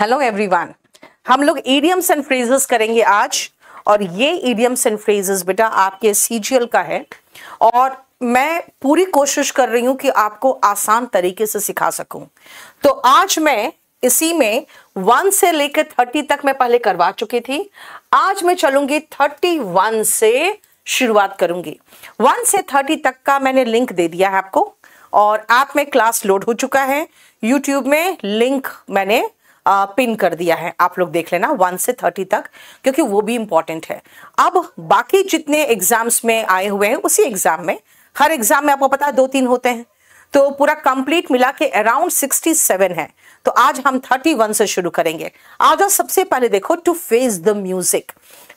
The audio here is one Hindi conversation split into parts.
हेलो एवरीवन हम लोग ईडियम्स एंड फ्रेजेस करेंगे आज और ये ईडियम्स एंड फ्रेजेस बेटा आपके सीजीएल का है और मैं पूरी कोशिश कर रही हूं कि आपको आसान तरीके से सिखा सकूं तो आज मैं इसी में वन से लेकर थर्टी तक मैं पहले करवा चुकी थी आज मैं चलूंगी थर्टी वन से शुरुआत करूंगी वन से थर्टी तक का मैंने लिंक दे दिया है आपको और ऐप आप में क्लास लोड हो चुका है यूट्यूब में लिंक मैंने पिन कर दिया है आप लोग देख लेना वन से थर्टी तक क्योंकि वो भी इंपॉर्टेंट है अब बाकी जितने एग्जाम्स में आए हुए हैं उसी एग्जाम में हर एग्जाम में आपको पता है दो तीन होते हैं तो पूरा कंप्लीट मिला के अराउंड 67 है तो आज हम 31 से शुरू करेंगे आज और सबसे पहले देखो टू फेस द म्यूजिक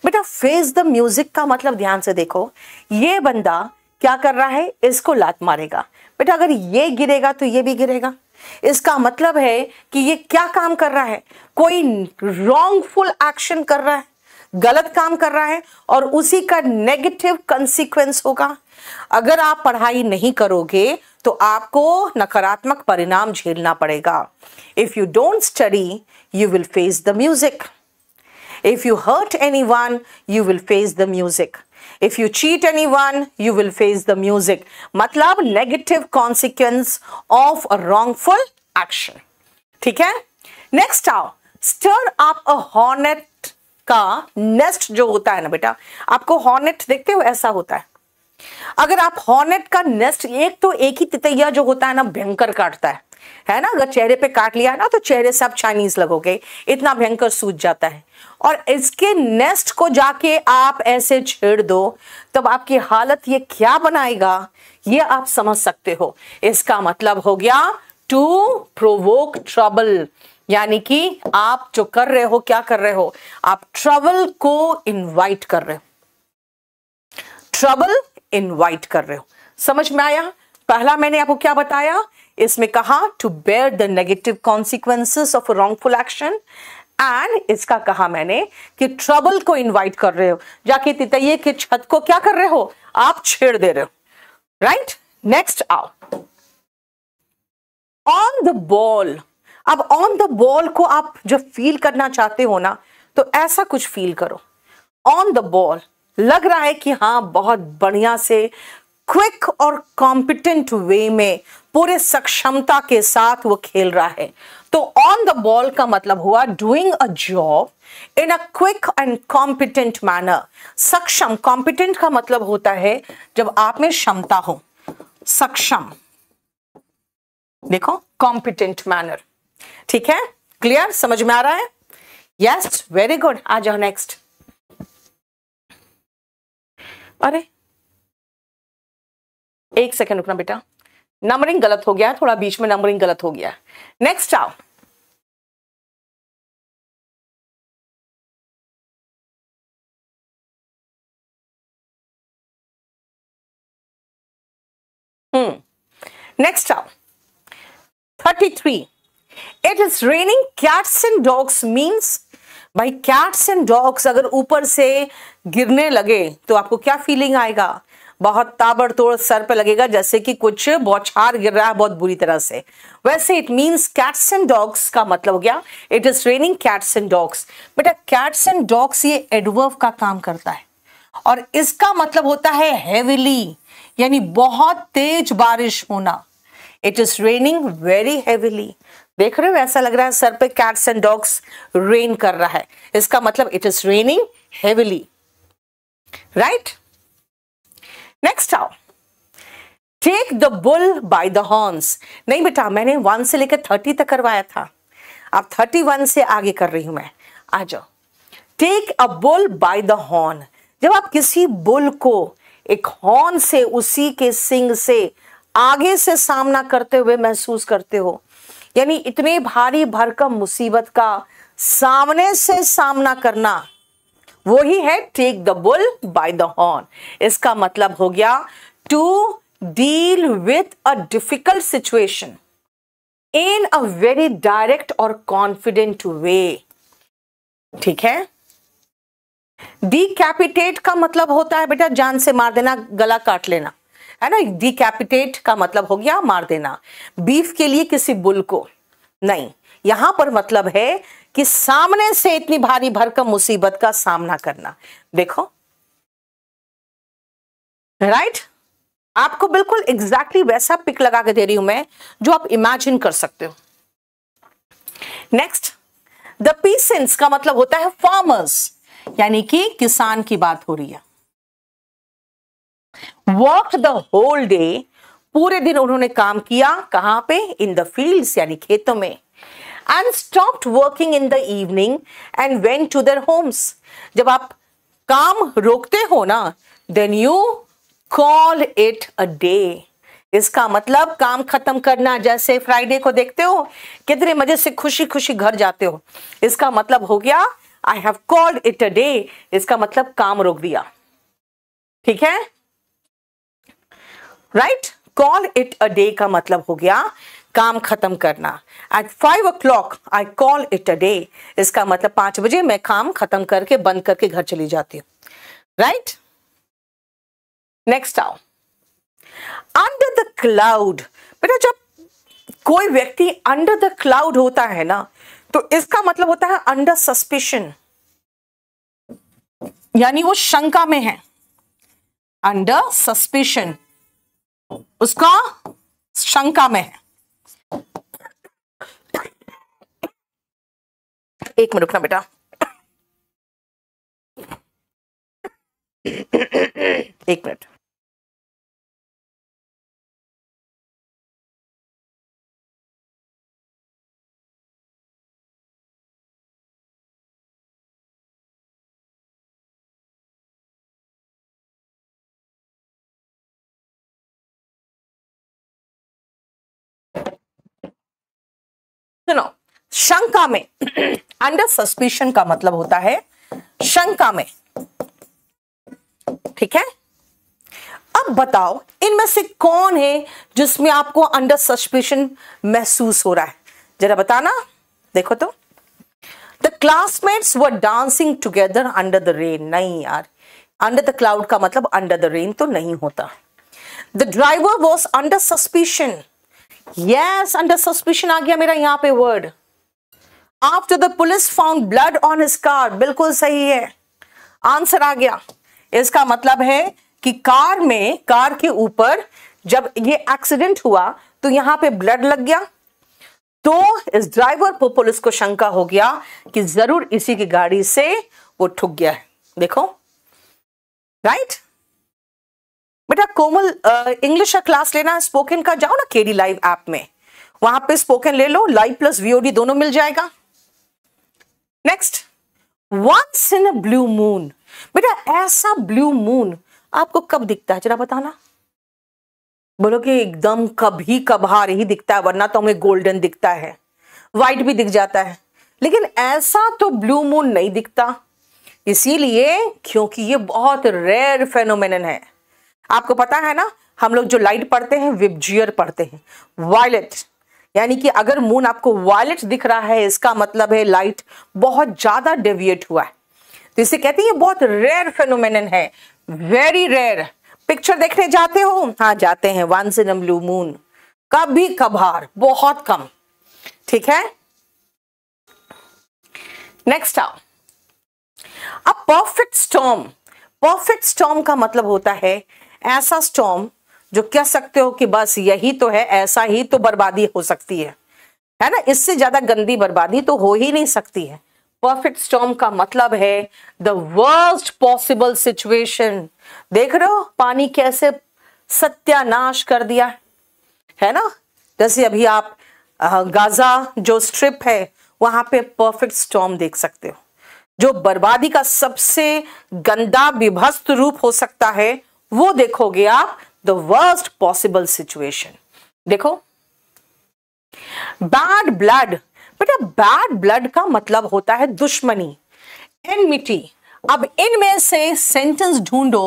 बेटा फेस द म्यूजिक का मतलब ध्यान से देखो ये बंदा क्या कर रहा है इसको लात मारेगा बेटा अगर ये गिरेगा तो ये भी गिरेगा इसका मतलब है कि ये क्या काम कर रहा है कोई रॉन्गफुल एक्शन कर रहा है गलत काम कर रहा है और उसी का नेगेटिव कंसिक्वेंस होगा अगर आप पढ़ाई नहीं करोगे तो आपको नकारात्मक परिणाम झेलना पड़ेगा if you don't study you will face the music if you hurt anyone you will face the music if you cheat anyone you will face the music मतलब negative consequence of a wrongful action ठीक है नेक्स्ट आओ स्टर आप अ हॉर्नेट का नेस्ट जो होता है ना बेटा आपको हॉर्नेट देखते हो ऐसा होता है अगर आप हॉर्नेट का नेस्ट एक तो एक ही तितैया जो होता है ना भयंकर काटता है है ना अगर चेहरे पे काट लिया ना तो चेहरे से आप चाइनीज लगोगे इतना भयंकर सूझ जाता है और इसके नेस्ट को जाके आप ऐसे छेड़ दो तब आपकी हालत ये क्या बनाएगा ये आप समझ सकते हो इसका मतलब हो गया टू प्रोवोक ट्रबल यानी कि आप जो कर रहे हो क्या कर रहे हो आप ट्रबल को इनवाइट कर रहे हो ट्रबल इनवाइट कर रहे हो समझ में आया पहला मैंने आपको क्या बताया इसमें कहा to bear the negative consequences of wrongful action and इसका कहा मैंने कि ट्रबल को इनवाइट कर रहे हो जाके तितैये के छत को क्या कर रहे हो आप छेड़ दे रहे हो राइट नेक्स्ट आओ ऑन द बॉल अब ऑन द बॉल को आप जब फील करना चाहते हो ना तो ऐसा कुछ फील करो ऑन द बॉल लग रहा है कि हाँ बहुत बढ़िया से क्विक और कॉम्पिटेंट वे में पूरे सक्षमता के साथ वो खेल रहा है ऑन द बॉल का मतलब हुआ doing a job in a quick and competent manner सक्षम कॉम्पिटेंट का मतलब होता है जब आप में क्षमता हो सक्षम देखो कॉम्पिटेंट मैनर ठीक है क्लियर समझ में आ रहा है यस वेरी गुड आ जाओ नेक्स्ट अरे एक सेकेंड रुकना बेटा नंबरिंग गलत हो गया थोड़ा बीच में नंबरिंग गलत हो गया नेक्स्ट आओ नेक्स्ट आओ thirty three it is raining cats and dogs means भाई कैट्स एंड डॉग्स अगर ऊपर से गिरने लगे तो आपको क्या फीलिंग आएगा बहुत ताबड़तोड़ सर पे लगेगा जैसे कि कुछ बौछार गिर रहा है बहुत बुरी तरह से वैसे it means cats and dogs का मतलब हो गया it is raining cats and dogs बेटा कैट्स एंड डॉग्स ये एडवर्व का काम करता है और इसका मतलब होता है हेविली यानी बहुत तेज बारिश होना it is raining very heavily देख रहे हो ऐसा लग रहा है सर पे कैट्स एंड डॉग्स रेन कर रहा है इसका मतलब it is raining heavily right next आओ take the bull by the horns नहीं बेटा मैंने वन से लेकर थर्टी तक करवाया था अब थर्टी वन से आगे कर रही हूं मैं आ जाओ take a bull by the horn जब आप किसी बुल को एक हॉर्न से उसी के सिंग से आगे से सामना करते हुए महसूस करते हो यानी इतने भारी भरकम मुसीबत का सामने से सामना करना वो ही है take the bull by the horn इसका मतलब हो गया to deal with a difficult situation in a very direct और कॉन्फिडेंट वे ठीक है डिकैपिटेट का मतलब होता है बेटा जान से मार देना गला काट लेना है ना डिकैपिटेट का मतलब हो गया मार देना बीफ के लिए किसी बुल को नहीं यहां पर मतलब है कि सामने से इतनी भारी भरकम मुसीबत का सामना करना देखो राइट right? आपको बिल्कुल एग्जैक्टली exactly वैसा पिक लगा के दे रही हूं मैं जो आप इमेजिन कर सकते हो नेक्स्ट द पीसेंस का मतलब होता है फार्मर्स यानी कि किसान की बात हो रही है वर्क द होल डे पूरे दिन उन्होंने काम किया कहां पे इन द फील्ड्स यानी खेतों में and stop working in the evening and went to their homes जब आप काम रोकते हो ना then you call it a day इसका मतलब काम खत्म करना जैसे फ्राइडे को देखते हो कितने मजे से खुशी खुशी घर जाते हो इसका मतलब हो गया I have called it a day इसका मतलब काम रोक दिया ठीक है right call it a day का मतलब हो गया काम खत्म करना at five o'clock I call it a day इसका मतलब पांच बजे मैं काम खत्म करके बंद करके घर चली जाती हूं राइट नेक्स्ट आओ अंडर द क्लाउड बेटा जब कोई व्यक्ति अंडर द क्लाउड होता है ना तो इसका मतलब होता है अंडर सस्पेशन यानी वो शंका में है अंडर सस्पेशन उसका शंका में है एक मिनट रुकना बेटा एक मिनट सुनो शंका में अंडर सस्पिशन का मतलब होता है शंका में ठीक है अब बताओ इनमें से कौन है जिसमें आपको अंडर सस्पिशन महसूस हो रहा है जरा बताना देखो तो the classmates were dancing together under the rain नहीं यार अंडर द क्लाउड का मतलब अंडर द रेन तो नहीं होता the driver was under suspicion yes under suspicion आ गया मेरा यहां पे word after the police found blood on his car बिल्कुल सही है आंसर आ गया इसका मतलब है कि कार में कार के ऊपर जब ये एक्सीडेंट हुआ तो यहां पे ब्लड लग गया तो इस ड्राइवर को पुलिस को शंका हो गया कि जरूर इसी की गाड़ी से वो ठुक गया है देखो राइट right? बेटा कोमल इंग्लिश का क्लास लेना है स्पोकन का जाओ ना केडी लाइव ऐप में वहां पे स्पोकन ले लो लाइव प्लस वीओडी दोनों मिल जाएगा next once in a blue moon बेटा ऐसा ब्लू मून आपको कब दिखता है जरा बताना बोलो कि एकदम कभी कभार ही दिखता है वरना तो हमें गोल्डन दिखता है व्हाइट भी दिख जाता है लेकिन ऐसा तो ब्लू मून नहीं दिखता इसीलिए क्योंकि ये बहुत रेयर फेनोमेनन है आपको पता है ना हम लोग जो लाइट पढ़ते हैं विबजियर पढ़ते हैं वायलेट यानी कि अगर मून आपको वायलेट दिख रहा है इसका मतलब है लाइट बहुत ज्यादा डेविएट हुआ है तो इसे कहते हैं बहुत रेयर फेनोमेन है वेरी रेयर पिक्चर देखने जाते हो हाँ जाते हैं वन से ब्लू मून कभी कभार बहुत कम ठीक है नेक्स्ट आओ a perfect storm perfect storm का मतलब होता है ऐसा स्टॉम जो कह सकते हो कि बस यही तो है ऐसा ही तो बर्बादी हो सकती है है ना इससे ज्यादा गंदी बर्बादी तो हो ही नहीं सकती है परफेक्ट स्टॉम का मतलब है द वर्स्ट पॉसिबल सिचुएशन देख रहे हो पानी कैसे सत्यानाश कर दिया है ना जैसे अभी आप गाजा जो स्ट्रिप है वहां पे परफेक्ट स्टॉम देख सकते हो जो बर्बादी का सबसे गंदा विभस्त रूप हो सकता है वो देखोगे आप द वर्स्ट पॉसिबल सिचुएशन देखो बैड ब्लड बेटा बैड ब्लड का मतलब होता है दुश्मनी एनमिटी अब इनमें से सेंटेंस ढूंढो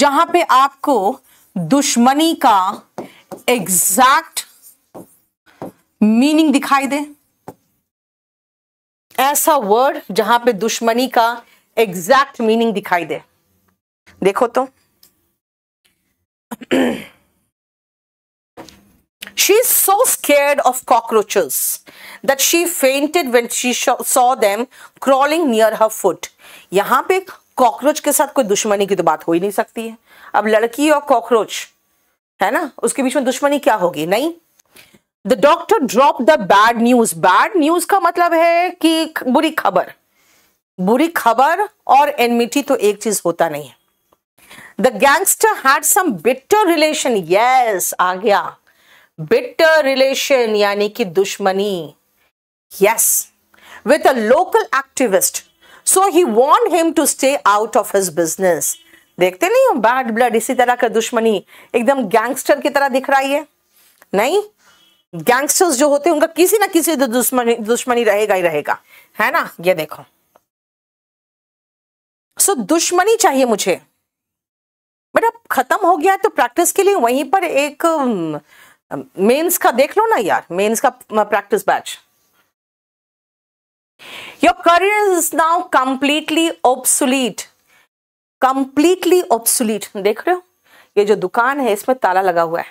जहां पे आपको दुश्मनी का एग्जैक्ट मीनिंग दिखाई दे ऐसा वर्ड जहां पे दुश्मनी का एग्जैक्ट मीनिंग दिखाई दे देखो तो she is so scared of cockroaches that she fainted when she saw them crawling near her foot. यहाँ पे कॉकरोच के साथ कोई दुश्मनी की तो बात हो ही नहीं सकती है अब लड़की और कॉकरोच है ना उसके बीच में दुश्मनी क्या होगी नहीं the doctor drop the bad news bad news का मतलब है कि बुरी खबर बुरी खबर और एनमिटी तो एक चीज होता नहीं है the gangster had some bitter relation yes आ गया बिटर रिलेशन यानी कि दुश्मनी yes with a local activist so he want him to stay out of his business देखते नहीं हो बैड ब्लड इसी तरह का दुश्मनी एकदम गैंगस्टर की तरह दिख रहा है नहीं गैंगस्टर्स जो होते हैं उनका किसी ना किसी तो दुश्मनी दुश्मनी रहेगा ही रहेगा है ना ये देखो सो so, दुश्मनी चाहिए मुझे बट अब खत्म हो गया तो प्रैक्टिस के लिए वहीं पर एक मेंस का देख लो ना यार मेंस का practice batch your career is now completely obsolete completely obsolete देख रहे हो ये जो दुकान है इसमें ताला लगा हुआ है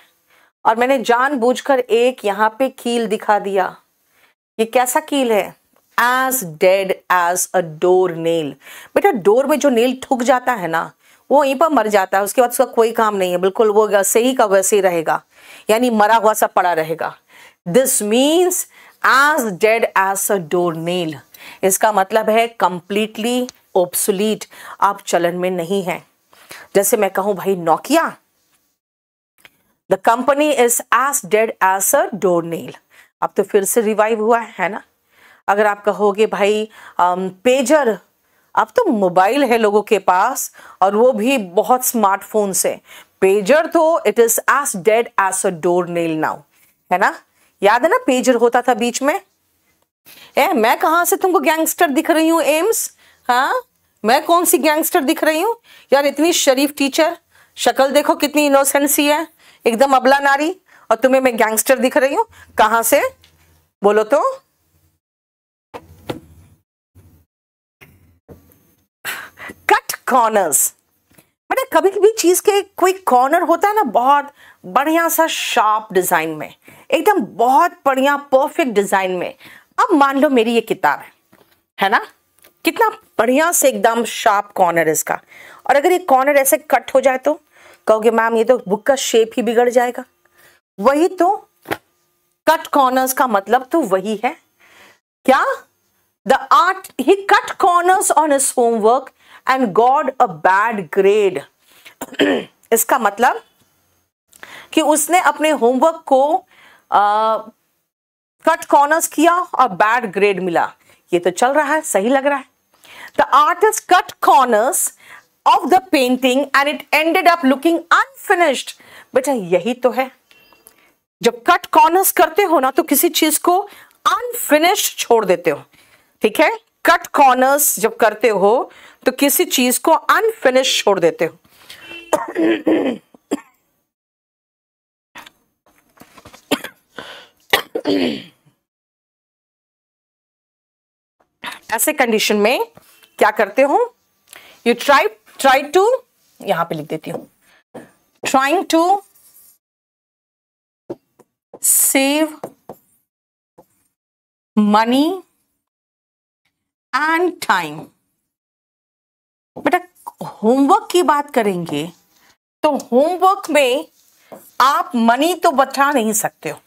और मैंने जानबूझकर एक यहां पे कील दिखा दिया ये कैसा कील है as dead as a doornail बेटा डोर में जो नेल ठुक जाता है ना वो वहीं पर मर जाता है उसके बाद उसका कोई काम नहीं है बिल्कुल वो सही का वैसे ही रहेगा यानी मरा हुआ सा पड़ा रहेगा this means as dead as a doornail इसका मतलब है कंप्लीटली ओप्सुलीट आप चलन में नहीं है जैसे मैं कहूं भाई Nokia the company is as dead as a doornail अब तो फिर से रिवाइव हुआ है ना अगर आप कहोगे भाई पेजर um, अब तो मोबाइल है लोगों के पास और वो भी बहुत स्मार्टफोन से पेजर तो it is as dead as a doornail now है ना याद है ना पेजर होता था बीच में ए मैं कहाँ से तुमको गैंगस्टर दिख रही हूँ एम्स हाँ मैं कौन सी गैंगस्टर दिख रही हूँ यार इतनी शरीफ टीचर शक्ल देखो कितनी इनोसेंसी है एकदम अबला नारी और तुम्हें मैं गैंगस्टर दिख रही हूँ कहाँ से बोलो तो कट कॉर्नर्स मतलब कभी कभी चीज़ के कोई कॉर्नर होता है ना बहुत बढ़िया सा शार्प डिज़ाइन में एकदम बहुत बढ़िया परफेक्ट डिज़ाइन में अब मान लो मेरी ये किताब है है ना कितना बढ़िया से एकदम शार्प कॉर्नर है इसका और अगर ये कॉर्नर ऐसे कट हो जाए तो कहोगे मैम ये तो बुक का शेप ही बिगड़ जाएगा वही तो कट कॉर्नर्स का मतलब तो वही है क्या the art he cut corners on his homework and got a bad grade इसका मतलब कि उसने अपने होमवर्क को कट कॉर्नर्स किया और बैड ग्रेड मिला ये तो चल रहा है सही लग रहा है the artist cut corners of the painting and it ended up looking unfinished बेटा यही तो है जब कट कॉर्नर्स करते हो ना तो किसी चीज को अनफिनिश्ड छोड़ देते हो ठीक है कट कॉर्नर्स जब करते हो तो किसी चीज को अनफिनिश छोड़ देते हो ऐसे कंडीशन में क्या करते हो यू ट्राई ट्राई टू यहां पे लिख देती हूं trying to save money and time बेटा होमवर्क की बात करेंगे तो होमवर्क में आप मनी तो बचा नहीं सकते हो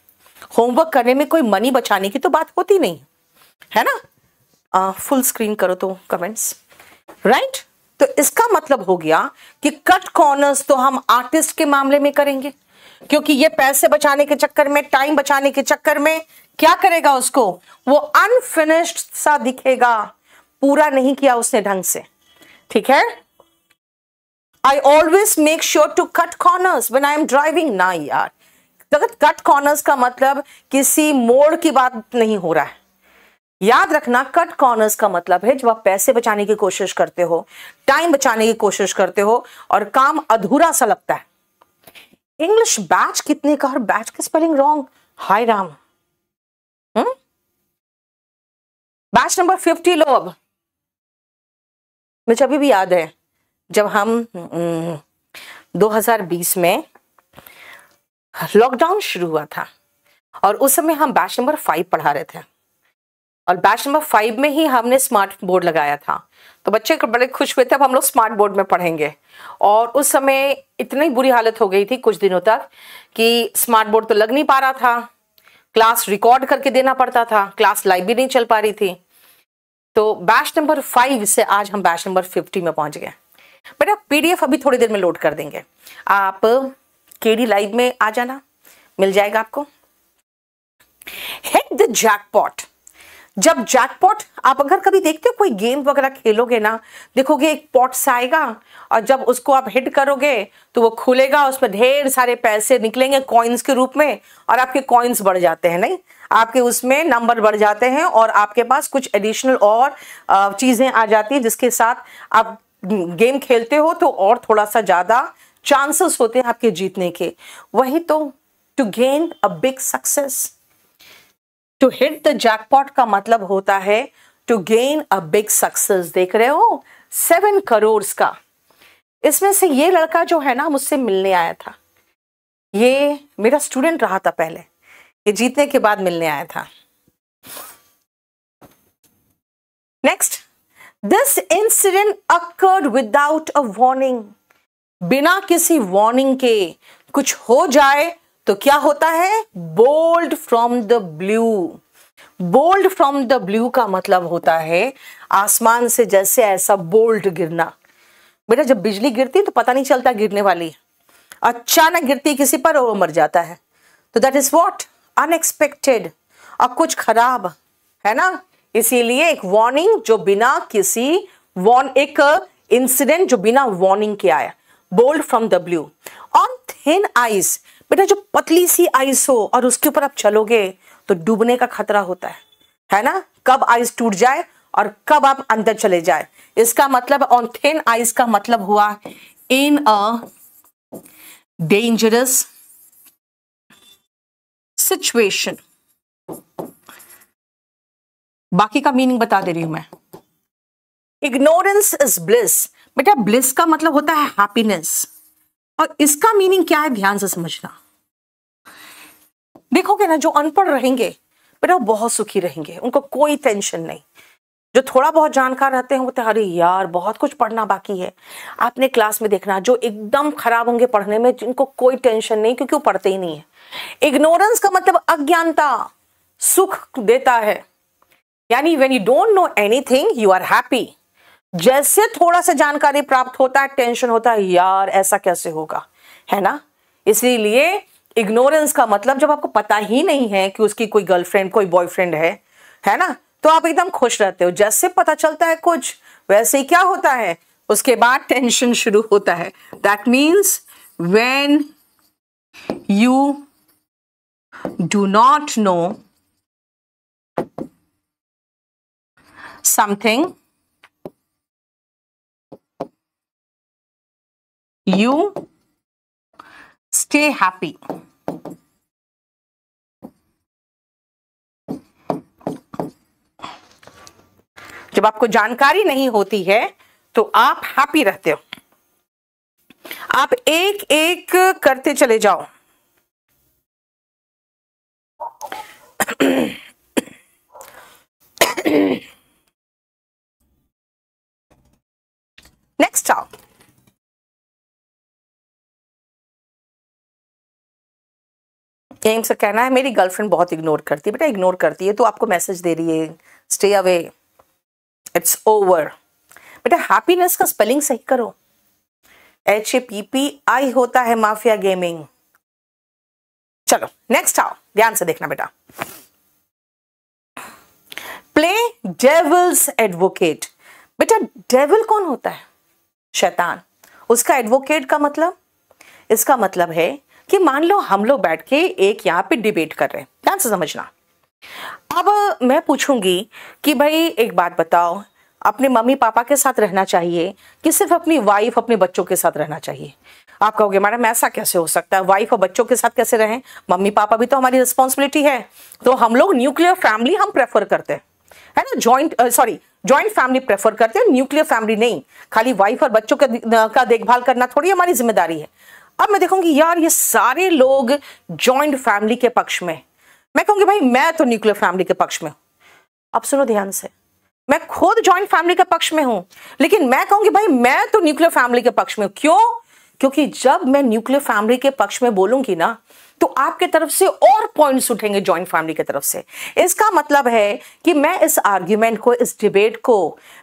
होमवर्क करने में कोई मनी बचाने की तो बात होती नहीं है ना आ, फुल स्क्रीन करो तो कमेंट्स राइट तो इसका मतलब हो गया कि कट कॉर्नर्स तो हम आर्टिस्ट के मामले में करेंगे क्योंकि ये पैसे बचाने के चक्कर में टाइम बचाने के चक्कर में क्या करेगा उसको वो अनफिनिश्ड सा दिखेगा पूरा नहीं किया उसने ढंग से ठीक है I always make sure to cut corners when I am driving ना यार कट कॉर्नर्स का मतलब किसी मोड़ की बात नहीं हो रहा है याद रखना कट कॉर्नर्स का मतलब है जब आप पैसे बचाने की कोशिश करते हो टाइम बचाने की कोशिश करते हो और काम अधूरा सा लगता है इंग्लिश बैच कितने का और बैच की स्पेलिंग रॉन्ग हाय राम बैच नंबर फिफ्टी लो अब मुझे अभी भी याद है जब हम 2020 में लॉकडाउन शुरू हुआ था और उस समय हम बैच नंबर फाइव पढ़ा रहे थे और बैच नंबर फाइव में ही हमने स्मार्ट बोर्ड लगाया था तो बच्चे बड़े खुश हुए थे अब हम लोग स्मार्ट बोर्ड में पढ़ेंगे और उस समय इतनी बुरी हालत हो गई थी कुछ दिनों तक कि स्मार्ट बोर्ड तो लग नहीं पा रहा था क्लास रिकॉर्ड करके देना पड़ता था क्लास लाइव भी नहीं चल पा रही थी तो बैच नंबर फाइव से आज हम बैच नंबर फिफ्टी में पहुंच गए बेटा पीडीएफ अभी थोड़ी देर में लोड कर देंगे आप केडी लाइव में आ जाना मिल जाएगा आपको हिट द जैकपॉट जब जैकपॉट आप अगर कभी देखते हो कोई गेम वगैरह खेलोगे ना देखोगे एक पॉट सा आएगा और जब उसको आप हिट करोगे तो वो खुलेगा उसमें ढेर सारे पैसे निकलेंगे कॉइन्स के रूप में और आपके कॉइन्स बढ़ जाते हैं नहीं आपके उसमें नंबर बढ़ जाते हैं और आपके पास कुछ एडिशनल और चीज़ें आ जाती है जिसके साथ आप गेम खेलते हो तो और थोड़ा सा ज़्यादा चांसेस होते हैं आपके जीतने के वही तो to gain a big success to hit the jackpot का मतलब होता है to gain a big success देख रहे हो सेवन करोड़ का इसमें से ये लड़का जो है ना मुझसे मिलने आया था ये मेरा स्टूडेंट रहा था पहले ये जीतने के बाद मिलने आया था next this incident occurred without a warning बिना किसी वार्निंग के कुछ हो जाए तो क्या होता है bold from the blue bold from the blue का मतलब होता है आसमान से जैसे ऐसा बोल्ड गिरना बेटा जब बिजली गिरती है तो पता नहीं चलता गिरने वाली अचानक गिरती किसी पर वो मर जाता है तो दैट इज वॉट अनएक्सपेक्टेड और कुछ खराब है ना इसीलिए एक वार्निंग जो बिना किसी वॉर्न एक इंसिडेंट जो बिना वार्निंग के आया bold from the blue on thin ice बेटा जो पतली सी आइस हो और उसके ऊपर आप चलोगे तो डूबने का खतरा होता है है ना कब आइस टूट जाए और कब आप अंदर चले जाए इसका मतलब ऑन थिन आइस का मतलब हुआ इन अ डेंजरस सिचुएशन बाकी का मीनिंग बता दे रही हूं मैं इग्नोरेंस इज ब्लिस बेटा ब्लिस का मतलब होता है हैप्पीनेस और इसका मीनिंग क्या है ध्यान से समझना देखोगे ना जो अनपढ़ रहेंगे बेटा वो बहुत सुखी रहेंगे उनको कोई टेंशन नहीं जो थोड़ा बहुत जानकार रहते हैं वो तो अरे यार बहुत कुछ पढ़ना बाकी है आपने क्लास में देखना जो एकदम खराब होंगे पढ़ने में जिनको कोई टेंशन नहीं क्योंकि वो पढ़ते ही नहीं है इग्नोरेंस का मतलब अज्ञानता सुख देता है यानी when you don't know anything you are happy जैसे थोड़ा सा जानकारी प्राप्त होता है टेंशन होता है यार ऐसा कैसे होगा है ना इसीलिए इग्नोरेंस का मतलब जब आपको पता ही नहीं है कि उसकी कोई गर्लफ्रेंड कोई बॉयफ्रेंड है है ना तो आप एकदम खुश रहते हो जैसे पता चलता है कुछ वैसे ही क्या होता है उसके बाद टेंशन शुरू होता है that means when you do not know something you stay happy. जब आपको जानकारी नहीं होती है तो आप हैप्पी रहते हो आप एक एक करते चले जाओ नेक्स्ट आओ एम्स से कहना है मेरी गर्लफ्रेंड बहुत इग्नोर करती है बेटा इग्नोर करती है तो आपको मैसेज दे रही है स्टे अवे इट्स ओवर बेटा हैप्पीनेस का स्पेलिंग सही करो H A P P I होता है माफिया गेमिंग चलो नेक्स्ट आओ ध्यान से देखना बेटा प्ले डेविल्स एडवोकेट बेटा डेविल कौन होता है शैतान उसका एडवोकेट का मतलब इसका मतलब है कि मान लो हम लोग बैठ के एक यहाँ पे डिबेट कर रहे हैं ध्यान से समझना अब मैं पूछूंगी कि भाई एक बात बताओ अपने मम्मी पापा के साथ रहना चाहिए कि सिर्फ अपनी वाइफ अपने बच्चों के साथ रहना चाहिए आप कहोगे मैडम ऐसा कैसे हो सकता है वाइफ और बच्चों के साथ कैसे रहें मम्मी पापा भी तो हमारी रिस्पॉन्सिबिलिटी है तो हम लोग न्यूक्लियर फैमिली हम प्रेफर करते हैं है ना joint sorry joint family prefer करते हैं न्यूक्लियर फैमिली नहीं खाली वाइफ और बच्चों के, का देखभाल करना थोड़ी हमारी जिम्मेदारी है अब मैं देखूंगी यार ये सारे लोग ज्वाइंट फैमिली के पक्ष में मैं कहूंगी भाई मैं तो न्यूक्लियर फैमिली के पक्ष में अब सुनो ध्यान से मैं खुद ज्वाइंट फैमिली के पक्ष में हूं लेकिन मैं कहूंगी भाई मैं तो न्यूक्लियर फैमिली के पक्ष में हूं क्यों क्योंकि जब मैं न्यूक्लियर फैमिली के पक्ष में बोलूंगी ना तो आपके तरफ से और पॉइंट्स उठेंगे ज्वाइंट फैमिली की तरफ से इसका मतलब है कि मैं इस आर्ग्यूमेंट को इस डिबेट को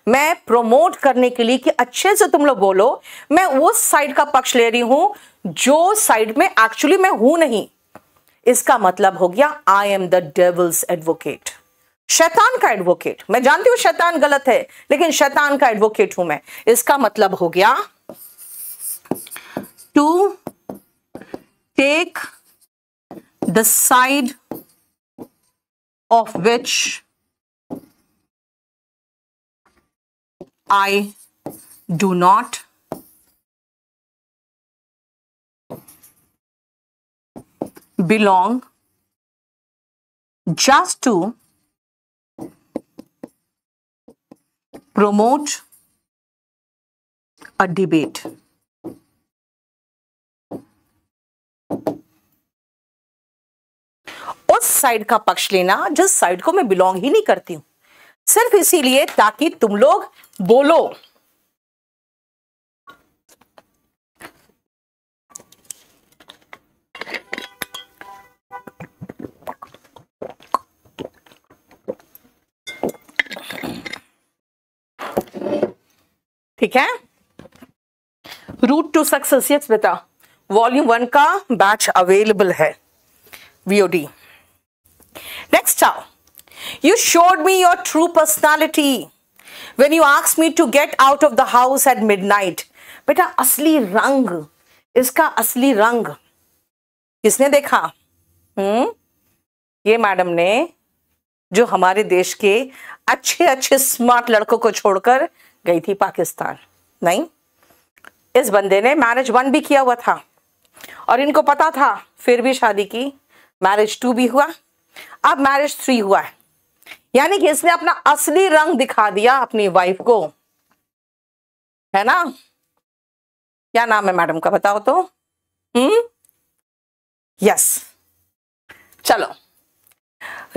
मैं प्रमोट करने के लिए कि अच्छे से तुम लोग बोलो मैं उस साइड का पक्ष ले रही हूं जो साइड में एक्चुअली मैं हूं नहीं इसका मतलब हो गया I am the devil's advocate शैतान का एडवोकेट मैं जानती हूं शैतान गलत है लेकिन शैतान का एडवोकेट हूं मैं इसका मतलब हो गया to take the side of which I do not belong just to promote a debate. उस साइड का पक्ष लेना जिस साइड को मैं बिलोंग ही नहीं करती हूं सिर्फ इसीलिए ताकि तुम लोग बोलो ठीक है रूट टू सक्सेस यस बेटा वॉल्यूम वन का बैच अवेलेबल है वीओडी नेक्स्ट आओ you showed me your true personality when you ask me to get out of the house at midnight बेटा असली रंग इसका असली रंग किसने देखा हम्म ये मैडम ने जो हमारे देश के अच्छे अच्छे स्मार्ट लड़कों को छोड़कर गई थी पाकिस्तान नहीं इस बंदे ने मैरिज वन भी किया हुआ था और इनको पता था फिर भी शादी की मैरिज टू भी हुआ अब मैरिज थ्री हुआ है यानी कि इसने अपना असली रंग दिखा दिया अपनी वाइफ को है ना क्या नाम है मैडम का बताओ तो हम्म यस चलो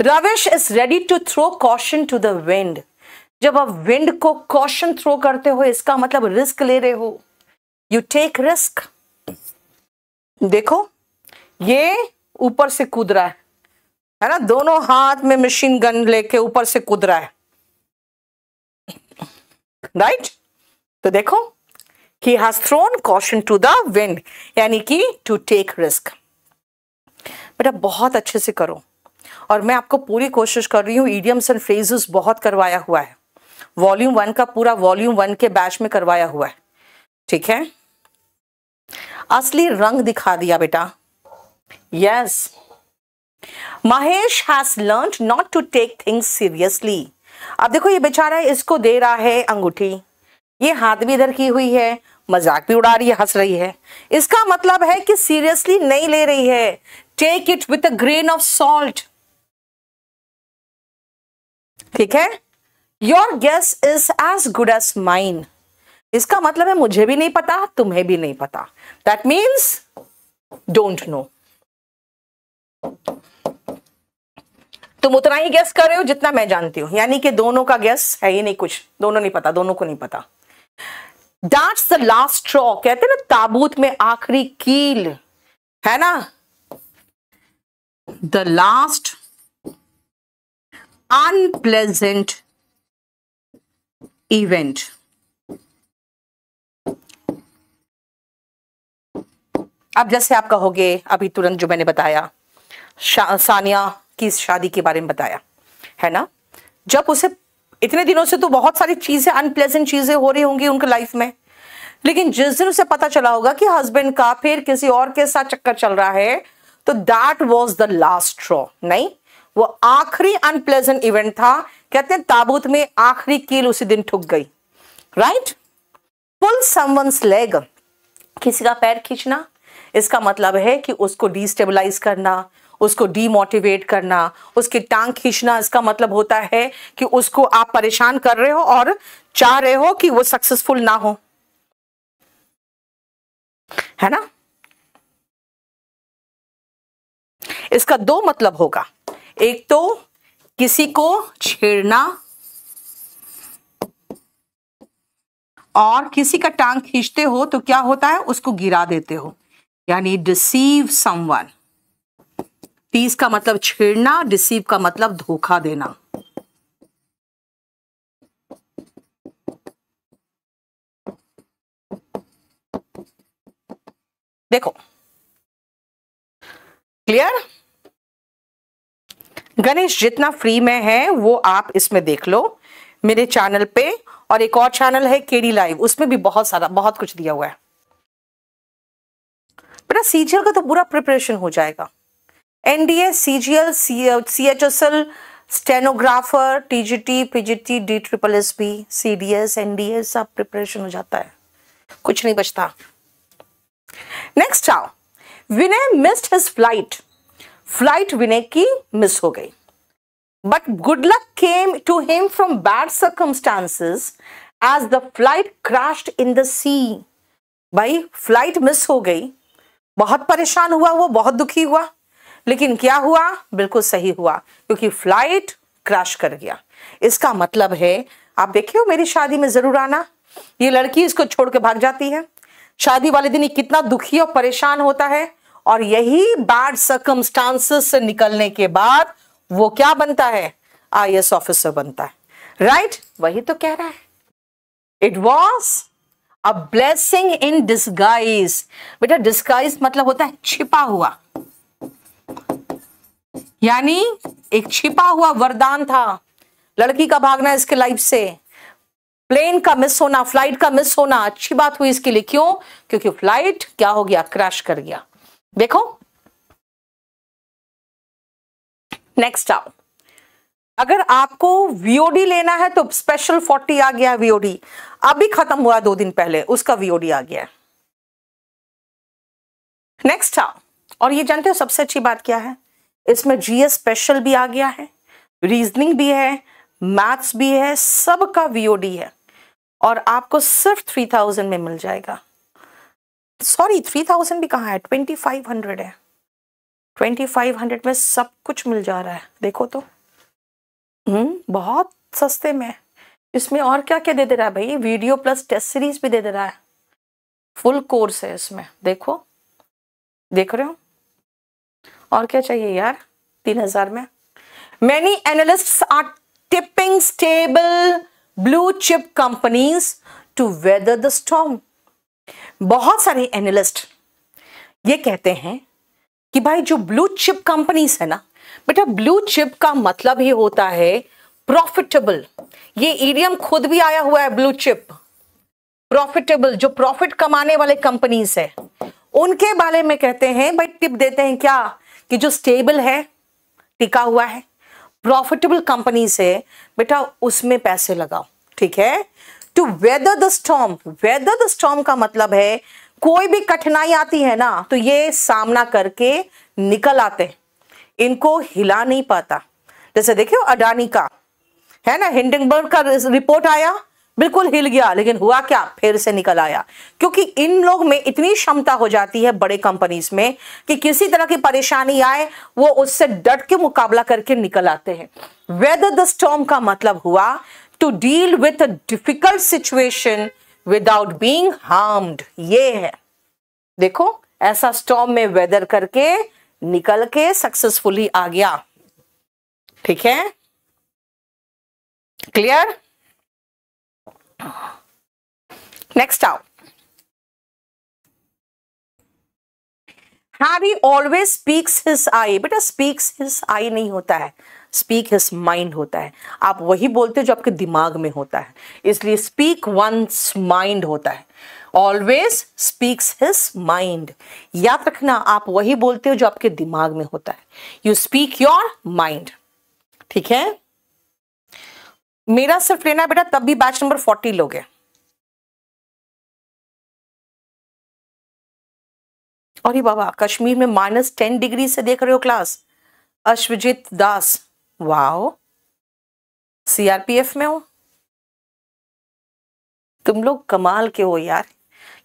Ravish is ready to throw caution to the wind जब आप विंड को कॉशन थ्रो करते हो इसका मतलब रिस्क ले रहे हो यू टेक रिस्क देखो ये ऊपर से कूद रहा है है ना दोनों हाथ में मशीन गन लेके ऊपर से कूद रहा है राइट right? तो देखो he has thrown caution to the wind यानी कि टू टेक रिस्क बेटा बहुत अच्छे से करो और मैं आपको पूरी कोशिश कर रही हूं ईडियम्स एंड फ्रेजेस बहुत करवाया हुआ है वॉल्यूम वन का पूरा वॉल्यूम वन के बैच में करवाया हुआ है ठीक है असली रंग दिखा दिया बेटा yes Mahesh has learn not to take things seriously अब देखो ये बेचारा है इसको दे रहा है अंगूठी ये हाथ भी इधर की हुई है मजाक भी उड़ा रही है हंस रही है इसका मतलब है कि सीरियसली नहीं ले रही है take it with a grain of salt ठीक है your guess is as good as mine इसका मतलब है मुझे भी नहीं पता तुम्हें भी नहीं पता दैट मीन्स डोंट नो तुम उतना ही गेस कर रहे हो जितना मैं जानती हूं यानी कि दोनों का गेस है ही नहीं कुछ दोनों नहीं पता दोनों को नहीं पता दैट्स द लास्ट स्ट्रॉ कहते ना ताबूत में आखिरी कील है ना द लास्ट अनप्लेजेंट event. अब जैसे आप कहोगे अभी तुरंत जो मैंने बताया शा, सानिया की शादी के बारे में बताया है ना जब उसे इतने दिनों से तो बहुत सारी चीजें अनप्लेजेंट चीजें हो रही होंगी उनके लाइफ में लेकिन जिस दिन उसे पता चला होगा कि हस्बैंड का फिर किसी और के साथ चक्कर चल रहा है तो that was the last draw नहीं वो आखिरी अनप्लेजेंट इवेंट था कहते हैं ताबूत में आखिरी कील उसी दिन ठुक गई राइट पुल समवंस लेग किसी का पैर खींचना इसका मतलब है कि उसको डिस्टेबलाइज करना उसको डीमोटिवेट करना उसकी टांग खींचना इसका मतलब होता है कि उसको आप परेशान कर रहे हो और चाह रहे हो कि वो सक्सेसफुल ना हो है ना इसका दो मतलब होगा एक तो किसी को छेड़ना और किसी का टांग खींचते हो तो क्या होता है उसको गिरा देते हो यानी डिसीव समवन टीज का मतलब छेड़ना डिसीव का मतलब धोखा देना देखो क्लियर गणेश जितना फ्री में है वो आप इसमें देख लो मेरे चैनल पे और एक और चैनल है केडी लाइव उसमें भी बहुत सारा बहुत कुछ दिया हुआ है बेटा सीजीएल का तो पूरा प्रिपरेशन हो जाएगा NDA CGL C H S L stenographer TGT PGT D triple S B C D S NDA सब प्रिपरेशन हो जाता है कुछ नहीं बचता नेक्स्ट आओ Vinay missed his flight flight Vinay की मिस हो गई but good luck came to him from bad circumstances as the flight crashed in the sea भाई फ्लाइट मिस हो गई बहुत परेशान हुआ वो बहुत दुखी हुआ लेकिन क्या हुआ बिल्कुल सही हुआ क्योंकि फ्लाइट क्रैश कर गया इसका मतलब है आप देखे हो मेरी शादी में जरूर आना ये लड़की इसको छोड़ के भाग जाती है शादी वाले दिन ये कितना दुखी और परेशान होता है और यही बैड सर्कमस्टांसेस से निकलने के बाद वो क्या बनता है आई ऑफिसर बनता है राइट right? वही तो कह रहा है it was a blessing in disguise बेटा डिस्गाइज मतलब होता है छिपा हुआ यानी एक छिपा हुआ वरदान था लड़की का भागना इसके लाइफ से प्लेन का मिस होना फ्लाइट का मिस होना अच्छी बात हुई इसके लिए क्यों क्योंकि फ्लाइट क्या हो गया क्रैश कर गया देखो नेक्स्ट आओ अगर आपको वीओडी लेना है तो स्पेशल फोर्टी आ गया वीओडी अभी खत्म हुआ दो दिन पहले उसका वीओडी आ गया नेक्स्ट आओ और ये जानते हो सबसे अच्छी बात क्या है इसमें जीएस स्पेशल भी आ गया है रीजनिंग भी है मैथ्स भी है सबका वीओडी है और आपको सिर्फ थ्री थाउजेंड में मिल जाएगा सॉरी थ्री थाउजेंड भी कहाँ है ट्वेंटी फाइव हंड्रेड है ट्वेंटी फाइव हंड्रेड में सब कुछ मिल जा रहा है देखो तो हम्म बहुत सस्ते में इसमें और क्या क्या दे दे रहा है भाई वीडियो प्लस टेस्ट सीरीज भी दे दे रहा है फुल कोर्स है इसमें देखो देख रहे हो और क्या चाहिए यार तीन हजार में many analyst are tipping stable blue chip companies to weather the storm बहुत सारे एनालिस्ट ये कहते हैं कि भाई जो ब्लू चिप कंपनीज है ना बेटा ब्लू चिप का मतलब ही होता है प्रॉफिटेबल ये ईडीएम खुद भी आया हुआ है ब्लू चिप प्रॉफिटेबल जो प्रॉफिट कमाने वाले कंपनीज है उनके बारे में कहते हैं भाई टिप देते हैं क्या कि जो स्टेबल है टिका हुआ है प्रॉफिटेबल कंपनी से बेटा उसमें पैसे लगाओ ठीक है to weather the storm weather the storm का मतलब है कोई भी कठिनाई आती है ना तो ये सामना करके निकल आते हैं इनको हिला नहीं पाता जैसे देखियो अडानी का है ना हिंडनबर्ग का रिपोर्ट आया बिल्कुल हिल गया लेकिन हुआ क्या फिर से निकल आया क्योंकि इन लोग में इतनी क्षमता हो जाती है बड़े कंपनीज में कि किसी तरह की परेशानी आए वो उससे डट के मुकाबला करके निकल आते हैं वेदर द स्टॉम का मतलब हुआ to deal with a difficult situation without being harmed ये है देखो ऐसा स्टॉम में वेदर करके निकल के सक्सेसफुली आ गया ठीक है क्लियर नेक्स्ट आओ Harry always speaks his eye बेटा स्पीक्स हिज आई नहीं होता है स्पीक हिज माइंड होता है आप वही बोलते हो जो आपके दिमाग में होता है इसलिए स्पीक वंस माइंड होता है ऑलवेज स्पीक्स हिस्स माइंड याद रखना आप वही बोलते हो जो आपके दिमाग में होता है यू स्पीक योर माइंड ठीक है मेरा सिर्फ लेना बेटा तब भी बैच नंबर फोर्टी लोगे और ये बाबा कश्मीर में माइनस टेन डिग्री से देख रहे हो class Ashwajit Das wow CRPF में हो तुम लोग कमाल के हो यार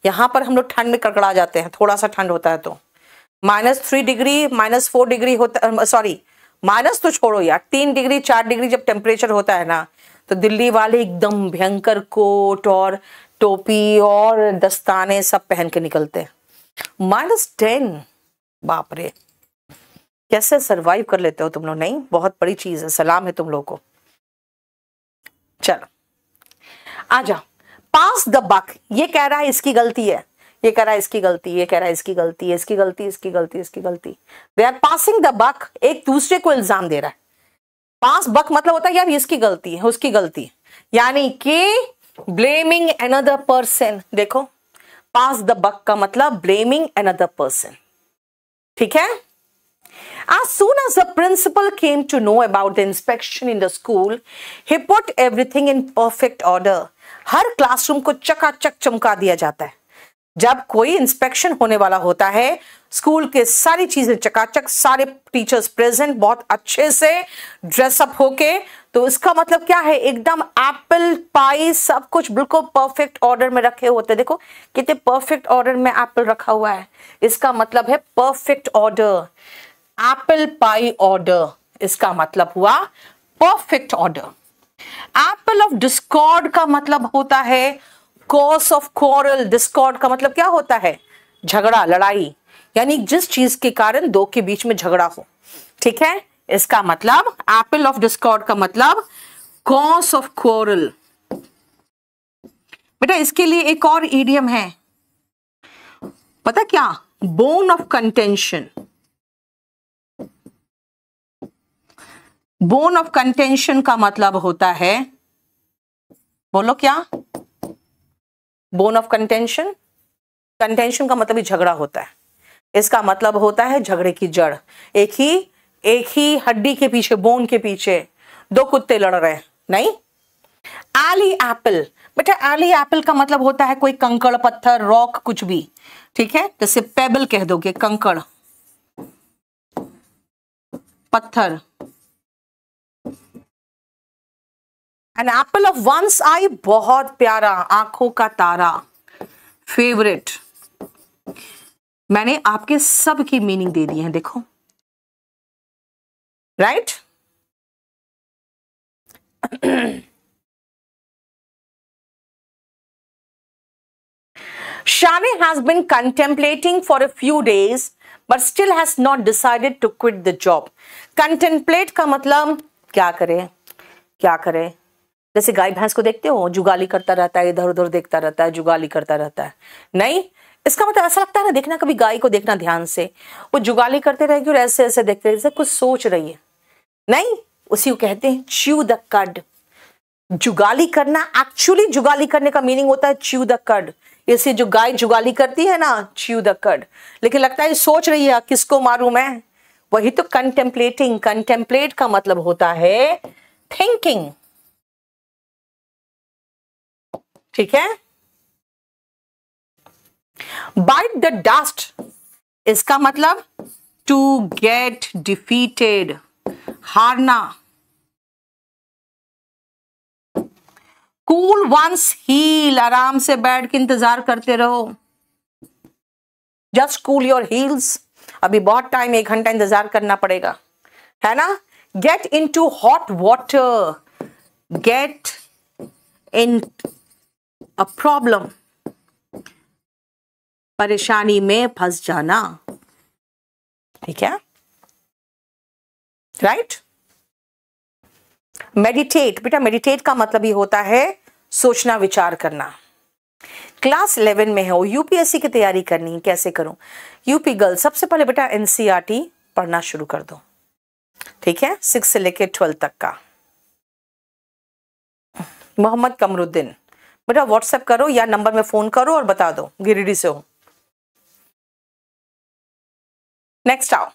यहां पर हम लोग ठंड में कड़कड़ा जाते हैं थोड़ा सा ठंड होता है तो minus three degree minus four degree होता सॉरी माइनस तो छोड़ो यार तीन डिग्री चार डिग्री जब टेम्परेचर होता है ना तो दिल्ली वाले एकदम भयंकर कोट और टोपी और दस्ताने सब पहन के निकलते हैं माइनस टेन बापरे कैसे सरवाइव कर लेते हो तुम लोग नहीं बहुत बड़ी चीज है सलाम है तुम लोगों को चलो आ जाओ पास द बक ये कह रहा है इसकी गलती है ये कह रहा है इसकी गलती ये कह रहा है इसकी गलती इसकी गलती इसकी गलती इसकी गलती they are passing the buck एक दूसरे को इल्जाम दे रहा है पास बक मतलब होता है यार इसकी गलती है उसकी गलती यानी कि ब्लेमिंग अनदर पर्सन देखो पास द बक का मतलब ब्लेमिंग अनदर पर्सन ठीक है As soon as the principal came to know about the inspection in the school, he put everything in perfect order. हर क्लासरूम को चकाचक चमका दिया जाता है जब कोई इंस्पेक्शन होने वाला होता है स्कूल के सारी चीजें चकाचक सारे टीचर्स प्रेजेंट बहुत अच्छे से ड्रेसअप होके तो इसका मतलब क्या है एकदम एप्पल पाई सब कुछ बिल्कुल परफेक्ट ऑर्डर में रखे होते देखो कितने परफेक्ट ऑर्डर में एप्पल रखा हुआ है इसका मतलब है perfect order apple pie order इसका मतलब हुआ perfect order apple of discord का मतलब होता है कॉस ऑफ कॉरल डिस्कॉर्ड का मतलब क्या होता है झगड़ा लड़ाई यानी जिस चीज के कारण दो के बीच में झगड़ा हो ठीक है इसका मतलब एप्पल ऑफ डिस्कॉर्ड का मतलब कॉस ऑफ कॉरल बेटा इसके लिए एक और ईडियम है पता क्या bone of contention bone of contention का मतलब होता है बोलो क्या बोन ऑफ कंटेंशन कंटेंशन का मतलब ही झगड़ा होता है इसका मतलब होता है झगड़े की जड़ एक ही एक ही हड्डी के पीछे बोन के पीछे दो कुत्ते लड़ रहे हैं नहीं आली एप्पल बेटा आली एप्पल का मतलब होता है कोई कंकड़ पत्थर रॉक कुछ भी ठीक है जैसे पेबल कह दोगे कंकड़ पत्थर an apple of one's eye बहुत प्यारा आंखों का तारा फेवरेट मैंने आपके सब की मीनिंग दे दी है देखो right Shani has been contemplating for a few days but still has not decided to quit the job contemplate का मतलब क्या करे क्या करे जैसे गाय भैंस को देखते हो जुगाली करता रहता है इधर उधर देखता रहता है जुगाली करता रहता है नहीं इसका मतलब ऐसा लगता है ना देखना कभी गाय को देखना ध्यान से वो जुगाली करते रहेगी और ऐसे ऐसे देखते रहते कुछ सोच रही है नहीं उसी को कहते हैं च्यू द कड जुगाली करना एक्चुअली जुगाली करने का मीनिंग होता है च्यू द कड इसे जो गाय जुगाली करती है ना च्यू द कड लेकिन लगता है सोच रही है किसको मारू मैं वही तो कंटेम्पलेटिंग कंटेम्पलेट का मतलब होता है थिंकिंग ठीक है बाइट द डस्ट इसका मतलब टू गेट डिफीटेड हारना कूल वंस हील आराम से बैठ के इंतजार करते रहो जस्ट कूल योर हील्स अभी बहुत टाइम एक घंटा इंतजार करना पड़ेगा है ना get into hot water get in a problem परेशानी में फंस जाना ठीक है राइट मेडिटेट बेटा मेडिटेट का मतलब ये होता है सोचना विचार करना क्लास इलेवन में वो यूपीएससी की तैयारी करनी है कैसे करूं यूपी गर्ल सबसे पहले बेटा एनसीईआरटी e पढ़ना शुरू कर दो ठीक है सिक्स से लेकर ट्वेल्थ तक का मोहम्मद कमरुद्दीन बेटा व्हाट्सएप करो या नंबर में फ़ोन करो और बता दो गिरिडीह से हो नेक्स्ट आओ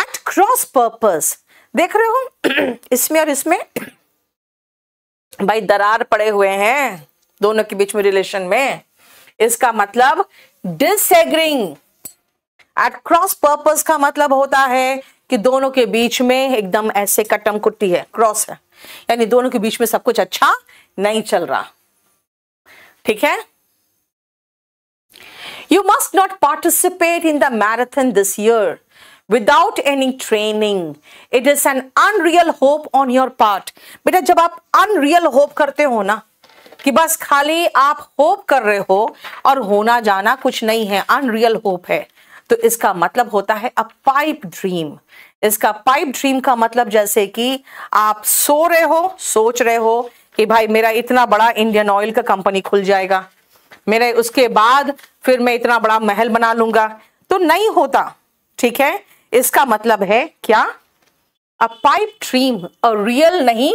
एट क्रॉस पर्पस देख रहे हो इसमें और इसमें भाई दरार पड़े हुए हैं दोनों के बीच में रिलेशन में इसका मतलब डिसएग्रिंग एट क्रॉस पर्पस का मतलब होता है कि दोनों के बीच में एकदम ऐसे कटम कुट्टी है क्रॉस है यानी दोनों के बीच में सब कुछ अच्छा नहीं चल रहा ठीक है you must not participate in the marathon this year without any training it is an unreal hope on your part बेटा जब आप अनरियल होप करते हो ना कि बस खाली आप होप कर रहे हो और होना जाना कुछ नहीं है अनरियल होप है तो इसका मतलब होता है अ पाइप ड्रीम इसका पाइप ड्रीम का मतलब जैसे कि आप सो रहे हो सोच रहे हो कि भाई मेरा इतना बड़ा इंडियन ऑयल का कंपनी खुल जाएगा मेरे उसके बाद फिर मैं इतना बड़ा महल बना लूंगा तो नहीं होता ठीक है इसका मतलब है क्या a pipe dream a real नहीं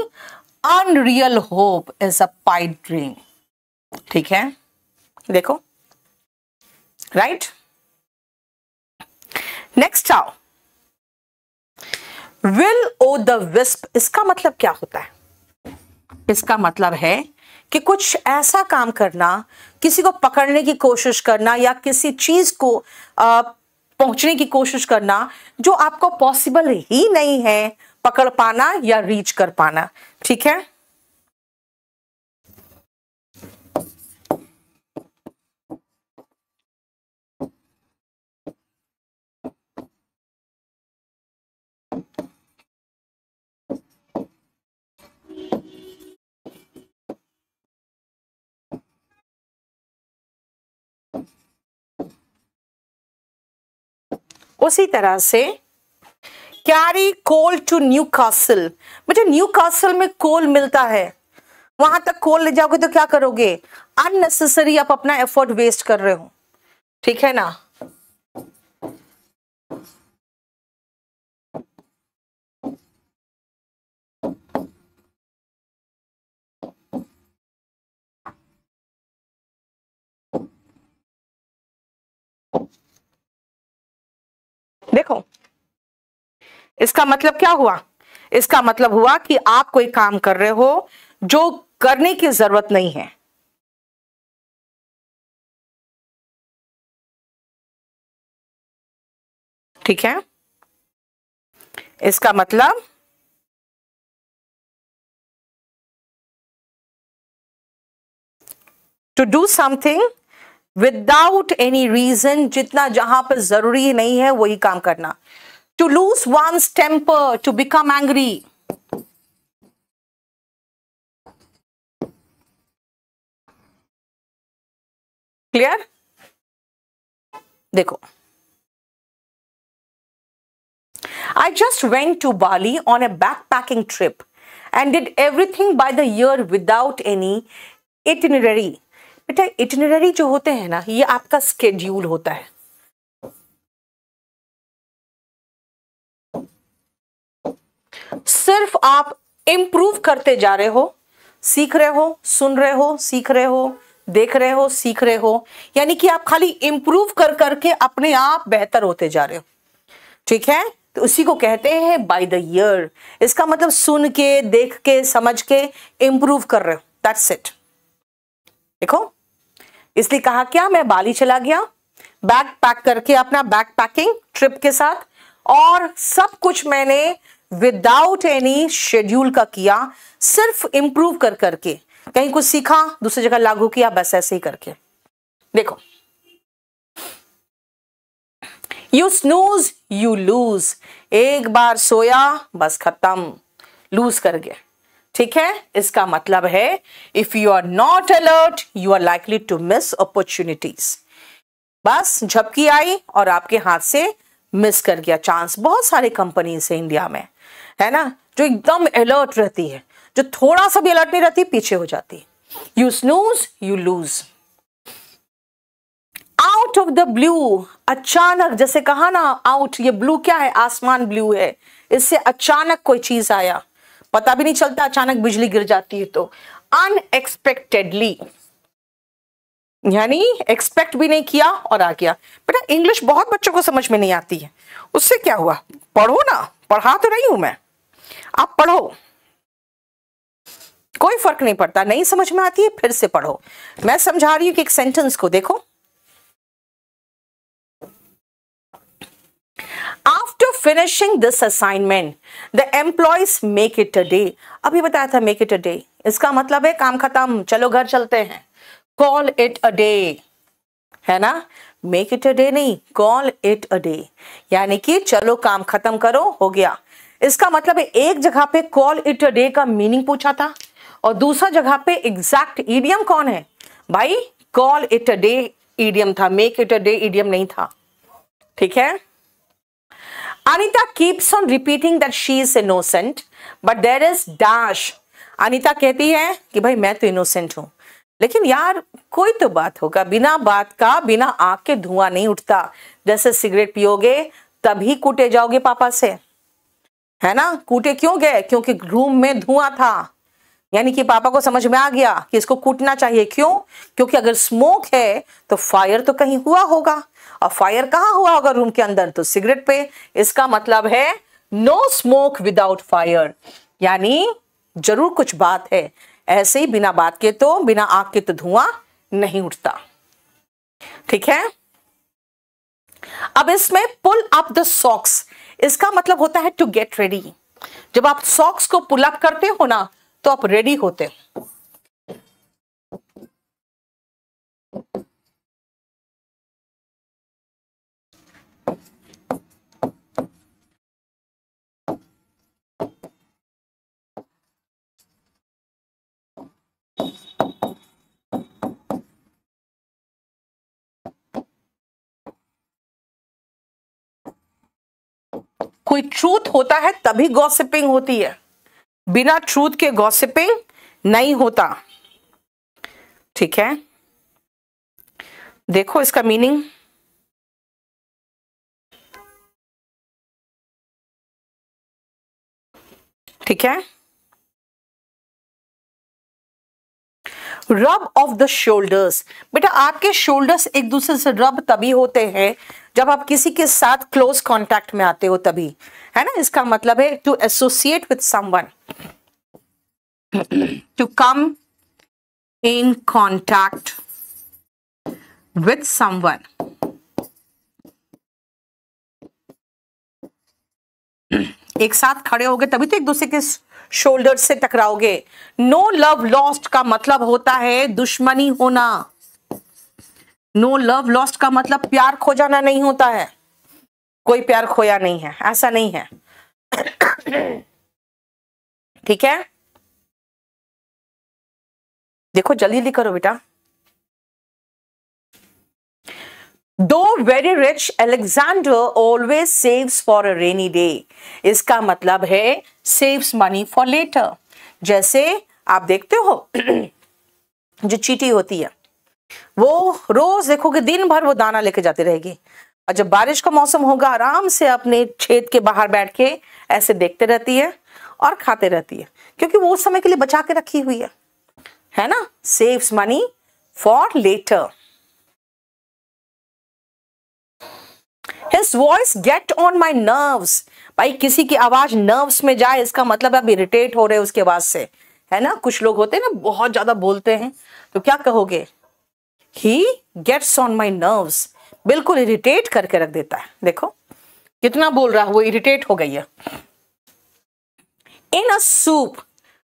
unreal hope is a pipe dream ठीक है देखो राइट नेक्स्ट आओ विल ओ द विस्प इसका मतलब क्या होता है इसका मतलब है कि कुछ ऐसा काम करना किसी को पकड़ने की कोशिश करना या किसी चीज को पहुंचने की कोशिश करना जो आपको पॉसिबल ही नहीं है पकड़ पाना या रीच कर पाना ठीक है उसी तरह से carry coal to Newcastle मुझे न्यू कासल में कोल मिलता है वहां तक कोल ले जाओगे तो क्या करोगे अननेसेसरी आप अपना एफर्ट वेस्ट कर रहे हो ठीक है ना देखो इसका मतलब क्या हुआ इसका मतलब हुआ कि आप कोई काम कर रहे हो जो करने की जरूरत नहीं है ठीक है इसका मतलब to do something without any reason जितना जहां पर जरूरी नहीं है वही काम करना to lose one temper to become angry clear देखो I just went to Bali on a backpacking trip and did everything by the year without any itinerary. बेटा इटनरी जो होते हैं ना ये आपका स्केड्यूल होता है सिर्फ आप इम्प्रूव करते जा रहे हो सीख रहे हो सुन रहे हो सीख रहे हो देख रहे हो सीख रहे हो यानी कि आप खाली इंप्रूव कर करके अपने आप बेहतर होते जा रहे हो ठीक है तो उसी को कहते हैं बाय द ईयर इसका मतलब सुन के देख के समझ के इंप्रूव कर रहे हो दैट्स इट देखो इसलिए कहा क्या मैं बाली चला गया बैग पैक करके अपना बैग पैकिंग ट्रिप के साथ और सब कुछ मैंने विदाउट एनी शेड्यूल का किया सिर्फ इंप्रूव कर करके कहीं कुछ सीखा दूसरी जगह लागू किया बस ऐसे ही करके देखो यू स्नूज यू लूज एक बार सोया बस खत्म लूज कर गया ठीक है इसका मतलब है if you are not alert you are likely to miss opportunities बस झपकी आई और आपके हाथ से मिस कर गया चांस बहुत सारे कंपनीज है इंडिया में है ना जो एकदम अलर्ट रहती है जो थोड़ा सा भी अलर्ट नहीं रहती पीछे हो जाती है you snooze you lose out of the blue अचानक जैसे कहा ना आउट ये ब्लू क्या है आसमान ब्लू है इससे अचानक कोई चीज आया पता भी नहीं चलता अचानक बिजली गिर जाती है तो अनएक्सपेक्टेडली यानी एक्सपेक्ट भी नहीं किया और आ गया बेटा इंग्लिश बहुत बच्चों को समझ में नहीं आती है उससे क्या हुआ पढ़ो ना पढ़ा तो नहीं हूं मैं आप पढ़ो कोई फर्क नहीं पड़ता नहीं समझ में आती है फिर से पढ़ो मैं समझा रही हूं कि एक सेंटेंस को देखो finishing this assignment the employees make it a day अभी बताया था मेक इट अ डे इसका मतलब है काम खत्म चलो घर चलते हैं कॉल इट अ डे है ना मेक इट अ डे नहीं कॉल इट अ डे यानी कि चलो काम खत्म करो हो गया इसका मतलब है एक जगह पे कॉल इट अ डे का मीनिंग पूछा था और दूसरा जगह पे एग्जैक्ट ईडियम कौन है भाई call it a day idiom था make it a day idiom नहीं था ठीक है Anita keeps on repeating that she is innocent, but there is dash. Anita कहती है कि भाई मैं तो innocent हूँ लेकिन यार कोई तो बात होगा बिना बात का बिना आग के धुआं नहीं उठता जैसे सिगरेट पियोगे तभी कूटे जाओगे पापा से है ना कूटे क्यों गए क्योंकि रूम में धुआं था यानी कि पापा को समझ में आ गया कि इसको कूटना चाहिए क्यों क्योंकि अगर स्मोक है तो फायर तो कहीं हुआ होगा और फायर कहाँ हुआ होगा रूम के अंदर तो सिगरेट पे इसका मतलब है नो स्मोक विदाउट फायर यानी जरूर कुछ बात है ऐसे ही बिना बात के तो बिना आग के तो धुआं नहीं उठता ठीक है अब इसमें पुल अप द सॉक्स इसका मतलब होता है टू गेट रेडी जब आप सॉक्स को पुल अप करते हो ना तो आप रेडी होते हो कोई ट्रूथ होता है तभी गॉसिपिंग होती है बिना ट्रूथ के गॉसिपिंग नहीं होता ठीक है देखो इसका मीनिंग ठीक है रब ऑफ द शोल्डर्स बेटा आपके शोल्डर्स एक दूसरे से रब तभी होते हैं जब आप किसी के साथ क्लोज कांटेक्ट में आते हो तभी है ना इसका मतलब है to associate with someone to come in contact with someone. एक साथ खड़े होगे तभी तो एक दूसरे के शोल्डर से टकराओगे नो लव लॉस्ट का मतलब होता है दुश्मनी होना नो लव लॉस्ट का मतलब प्यार खो जाना नहीं होता है कोई प्यार खोया नहीं है ऐसा नहीं है ठीक है देखो जल्दी जल्दी करो बेटा दो very rich Alexander always saves for a rainy day इसका मतलब है सेव्स मनी फॉर लेटर जैसे आप देखते हो जो चीटी होती है वो रोज देखोगे दिन भर वो दाना लेके जाती रहेगी और जब बारिश का मौसम होगा आराम से अपने छेद के बाहर बैठ के ऐसे देखते रहती है और खाते रहती है क्योंकि वो उस समय के लिए बचा के रखी हुई है है ना saves money for later his voice get on my nerves भाई किसी की आवाज नर्व्स में जाए इसका मतलब आप इरिटेट हो रहे हैं उसकी आवाज से है ना कुछ लोग होते हैं ना बहुत ज्यादा बोलते हैं तो क्या कहोगे he gets on my nerves बिल्कुल इरिटेट करके रख देता है देखो कितना बोल रहा है वो इरिटेट हो गई है इन अ सूप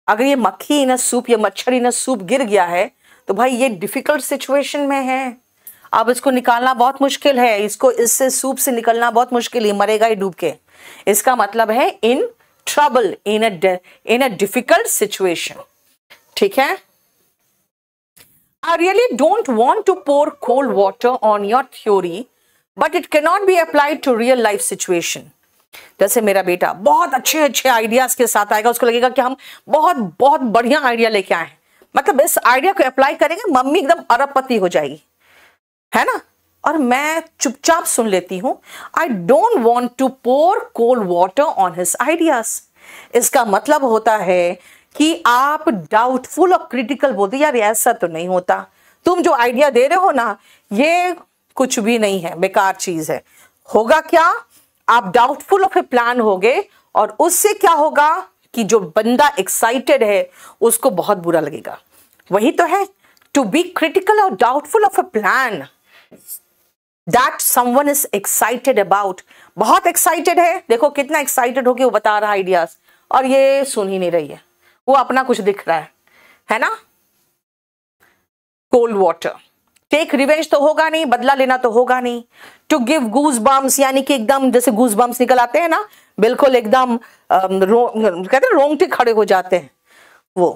अगर ये मक्खी इन सूप या मच्छर इन सूप गिर गया है तो भाई ये डिफ़िकल्ट सिचुएशन में है अब इसको निकालना बहुत मुश्किल है इसको इससे सूप से निकलना बहुत मुश्किल है मरेगा ही डूब के इसका मतलब है in trouble in a in a difficult situation ठीक है I really don't want to pour cold water on your theory but it cannot be applied to real life situation जैसे मेरा बेटा बहुत अच्छे अच्छे आइडियाज के साथ आएगा उसको लगेगा कि हम बहुत बहुत बढ़िया आइडिया लेके आए हैं मतलब इस आइडिया को अप्लाई करेंगे मम्मी एकदम अरबपति हो जाएगी है ना और मैं चुपचाप सुन लेती हूं I don't want to pour cold water on his ideas इसका मतलब होता है कि आप डाउटफुल और क्रिटिकल बोलते यार ऐसा तो नहीं होता तुम जो आइडिया दे रहे हो ना ये कुछ भी नहीं है बेकार चीज है होगा क्या आप डाउटफुल ऑफ ए प्लान हो गए और उससे क्या होगा कि जो बंदा एक्साइटेड है उसको बहुत बुरा लगेगा वही तो है टू बी क्रिटिकल और doubtful of a plan that someone is excited about बहुत एक्साइटेड है देखो कितना एक्साइटेड होगी वो बता रहा है आइडियाज और ये सुन ही नहीं रही है वो अपना कुछ दिख रहा है है ना कोल्ड वाटर टेक रिवेंज तो होगा नहीं बदला लेना तो होगा नहीं टू गिव गूज बम्स यानी कि एकदम जैसे गूज बम्स निकल आते हैं ना बिल्कुल एकदम कहते हैं रोंगटे खड़े हो जाते हैं वो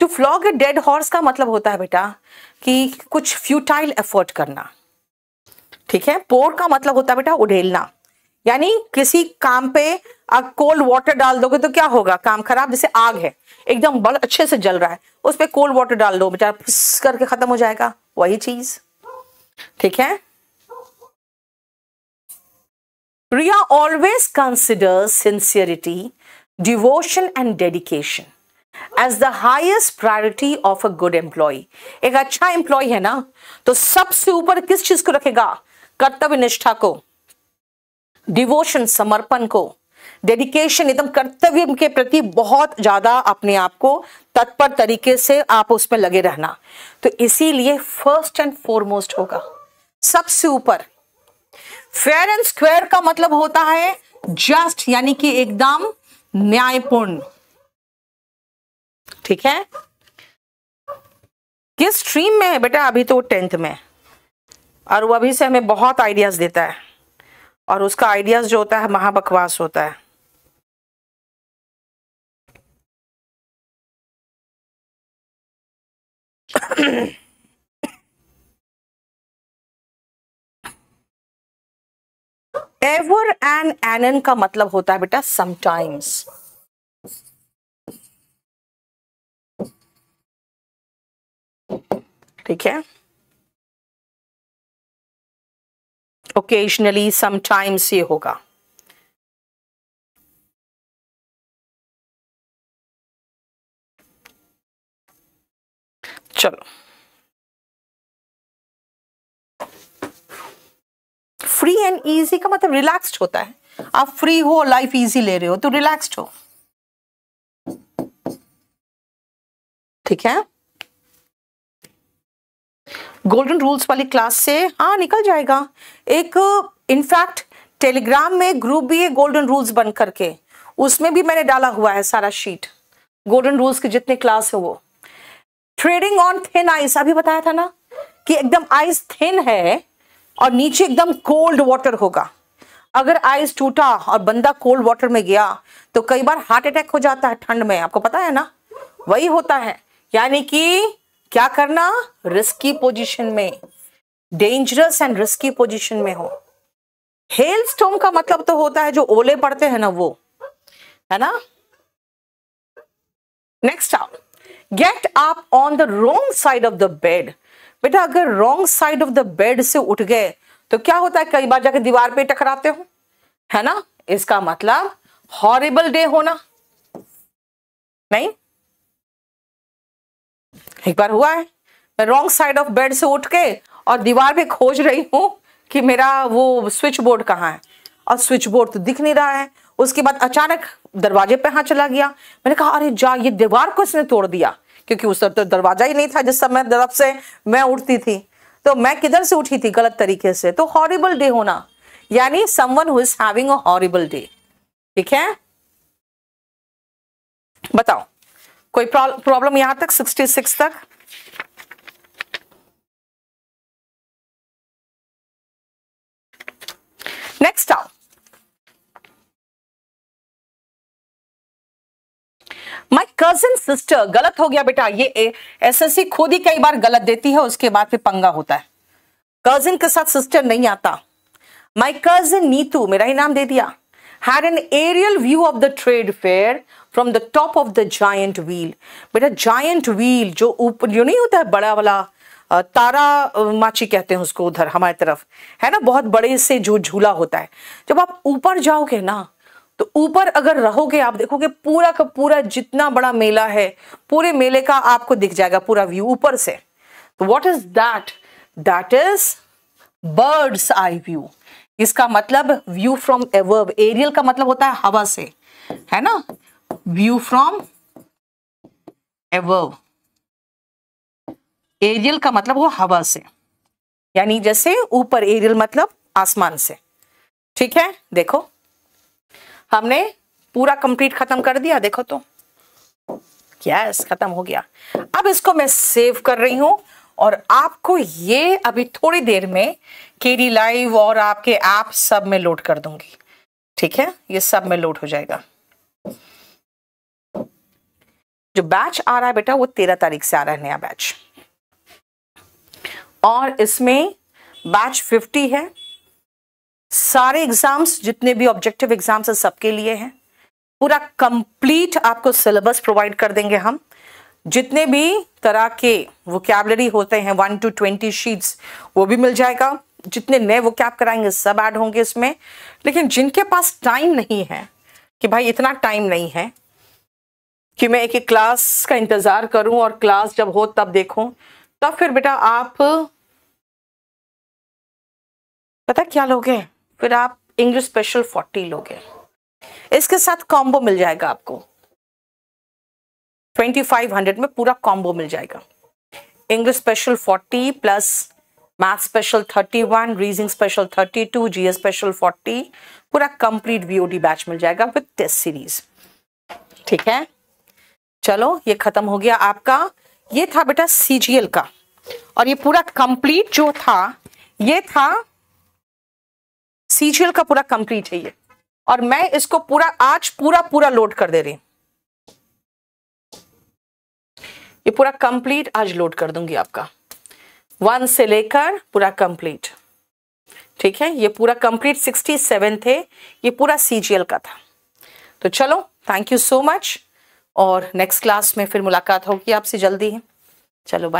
to flog a dead horse का मतलब होता है बेटा कि कुछ फ्यूटाइल एफर्ट करना ठीक है पोर का मतलब होता है बेटा उड़ेलना यानी किसी काम पे आप कोल्ड वाटर डाल दोगे तो क्या होगा काम खराब जैसे आग है एकदम बड़ा अच्छे से जल रहा है उस पर कोल्ड वाटर डाल दो बेचारा फुस करके खत्म हो जाएगा वही चीज ठीक है Riya always consider sincerity devotion and dedication as the highest priority of a good employee एक अच्छा एम्प्लॉय है ना तो सबसे ऊपर किस चीज को रखेगा कर्तव्य निष्ठा को डिवोशन समर्पण को डेडिकेशन एकदम कर्तव्य के प्रति बहुत ज्यादा अपने आप को तत्पर तरीके से आप उसमें लगे रहना तो इसीलिए फर्स्ट एंड फॉरमोस्ट होगा सबसे ऊपर फेयर एंड स्क्वेयर का मतलब होता है जस्ट यानी कि एकदम न्यायपूर्ण ठीक है किस स्ट्रीम में है बेटा अभी तो टेंथ में और वो अभी से हमें बहुत आइडियाज देता है और उसका आइडियाज़ जो होता है महाबकवास होता है एवर एंड एन एन का मतलब होता है बेटा समटाइम्स ठीक है ओकेजनली समटाइम्स ये होगा चलो फ्री एंड ईजी का मतलब रिलैक्स्ड होता है आप फ्री हो लाइफ इजी ले रहे हो तो रिलैक्स्ड हो ठीक है गोल्डन रूल्स वाली क्लास से हाँ निकल जाएगा एक इनफैक्ट टेलीग्राम में ग्रुप भी है गोल्डन रूल्स बन करके उसमें भी मैंने डाला हुआ है सारा शीट गोल्डन रूल्स के जितने क्लास है वो ट्रेडिंग ऑन थिन आइस अभी बताया था ना कि एकदम आइस थिन है और नीचे एकदम कोल्ड वाटर होगा अगर आइस टूटा और बंदा कोल्ड वाटर में गया तो कई बार हार्ट अटैक हो जाता है ठंड में आपको पता है ना वही होता है यानी कि क्या करना रिस्की पोजीशन में डेंजरस एंड रिस्की पोजीशन में हो हेल स्टोम का मतलब तो होता है जो ओले पड़ते हैं ना वो है ना नेक्स्ट आप गेट आप on the wrong side of the bed बेटा अगर wrong side of the bed से उठ गए तो क्या होता है कई बार जाकर दीवार पे टकराते हो है ना इसका मतलब हॉरेबल डे होना नहीं एक बार हुआ है मैं रॉन्ग साइड ऑफ बेड से उठ के और दीवार में खोज रही हूँ कि मेरा वो स्विच बोर्ड कहाँ है और स्विच बोर्ड तो दिख नहीं रहा है उसके बाद अचानक दरवाजे पे हाँ चला गया मैंने कहा अरे जा ये दीवार को इसने तोड़ दिया क्योंकि उस तरफ तो दरवाजा ही नहीं था जिस समय तरफ से मैं उठती थी तो मैं किधर से उठी थी गलत तरीके से तो हॉरिबल डे होना यानी someone who is having a horrible day ठीक है बताओ कोई प्रॉब्लम यहां तक 66 तक नेक्स्ट आओ माय कजिन सिस्टर गलत हो गया बेटा ये एसएससी खुद ही कई बार गलत देती है उसके बाद फिर पंगा होता है कजिन के साथ सिस्टर नहीं आता माय कजिन नीतू मेरा ही नाम दे दिया had an aerial view of the trade fair from the top of the giant wheel बेटा जायंट व्हील जो ऊपर जो नहीं होता है बड़ा वाला तारा माची कहते हैं उसको उधर हमारी तरफ है ना बहुत बड़े से जो झूला होता है जब आप ऊपर जाओगे ना तो ऊपर अगर रहोगे आप देखोगे पूरा का पूरा जितना बड़ा मेला है पूरे मेले का आपको दिख जाएगा पूरा व्यू ऊपर से तो what is that that is bird's eye view इसका मतलब व्यू फ्रॉम एवर्ब एरियल का मतलब होता है हवा से है ना व्यू फ्रॉम एवर्ब एरियल का मतलब वो हवा से यानी जैसे ऊपर एरियल मतलब आसमान से ठीक है देखो हमने पूरा कंप्लीट खत्म कर दिया देखो तो यस खत्म हो गया अब इसको मैं सेव कर रही हूं और आपको ये अभी थोड़ी देर में के लाइव और आपके ऐप आप सब में लोड कर दूंगी ठीक है ये सब में लोड हो जाएगा जो बैच आ रहा है बेटा वो तेरह तारीख से आ रहा है नया बैच और इसमें बैच फिफ्टी है सारे एग्जाम्स जितने भी ऑब्जेक्टिव एग्जाम्स है सबके लिए हैं पूरा कंप्लीट आपको सिलेबस प्रोवाइड कर देंगे हम जितने भी तरह के कैबलरी होते हैं वन टू ट्वेंटी शीट्स वो भी मिल जाएगा जितने नए वो कैब कराएंगे सब ऐड होंगे इसमें लेकिन जिनके पास टाइम नहीं है कि भाई इतना टाइम नहीं है कि मैं एक एक क्लास का इंतज़ार करूं और क्लास जब हो तब देखूं तब फिर बेटा आप पता क्या लोगे फिर आप इंग्लिश स्पेशल फोर्टी लोगे इसके साथ कॉम्बो मिल जाएगा आपको 2500 में पूरा कॉम्बो मिल जाएगा English special 40 plus math special 31 reasoning special 32 two special 40 पूरा कंप्लीट वीओडी बैच मिल जाएगा विद टेस्ट सीरीज ठीक है चलो ये खत्म हो गया आपका ये था बेटा सीजीएल का और ये पूरा कंप्लीट जो था ये था सीजीएल का पूरा कंप्लीट है ये और मैं इसको पूरा आज पूरा पूरा लोड कर दे रही हूं ये पूरा कंप्लीट आज लोड कर दूंगी आपका वन से लेकर पूरा कंप्लीट ठीक है ये पूरा कंप्लीट सिक्सटी सेवन थे ये पूरा सीजीएल का था तो चलो थैंक यू सो मच और नेक्स्ट क्लास में फिर मुलाकात होगी आपसे जल्दी ही चलो बाय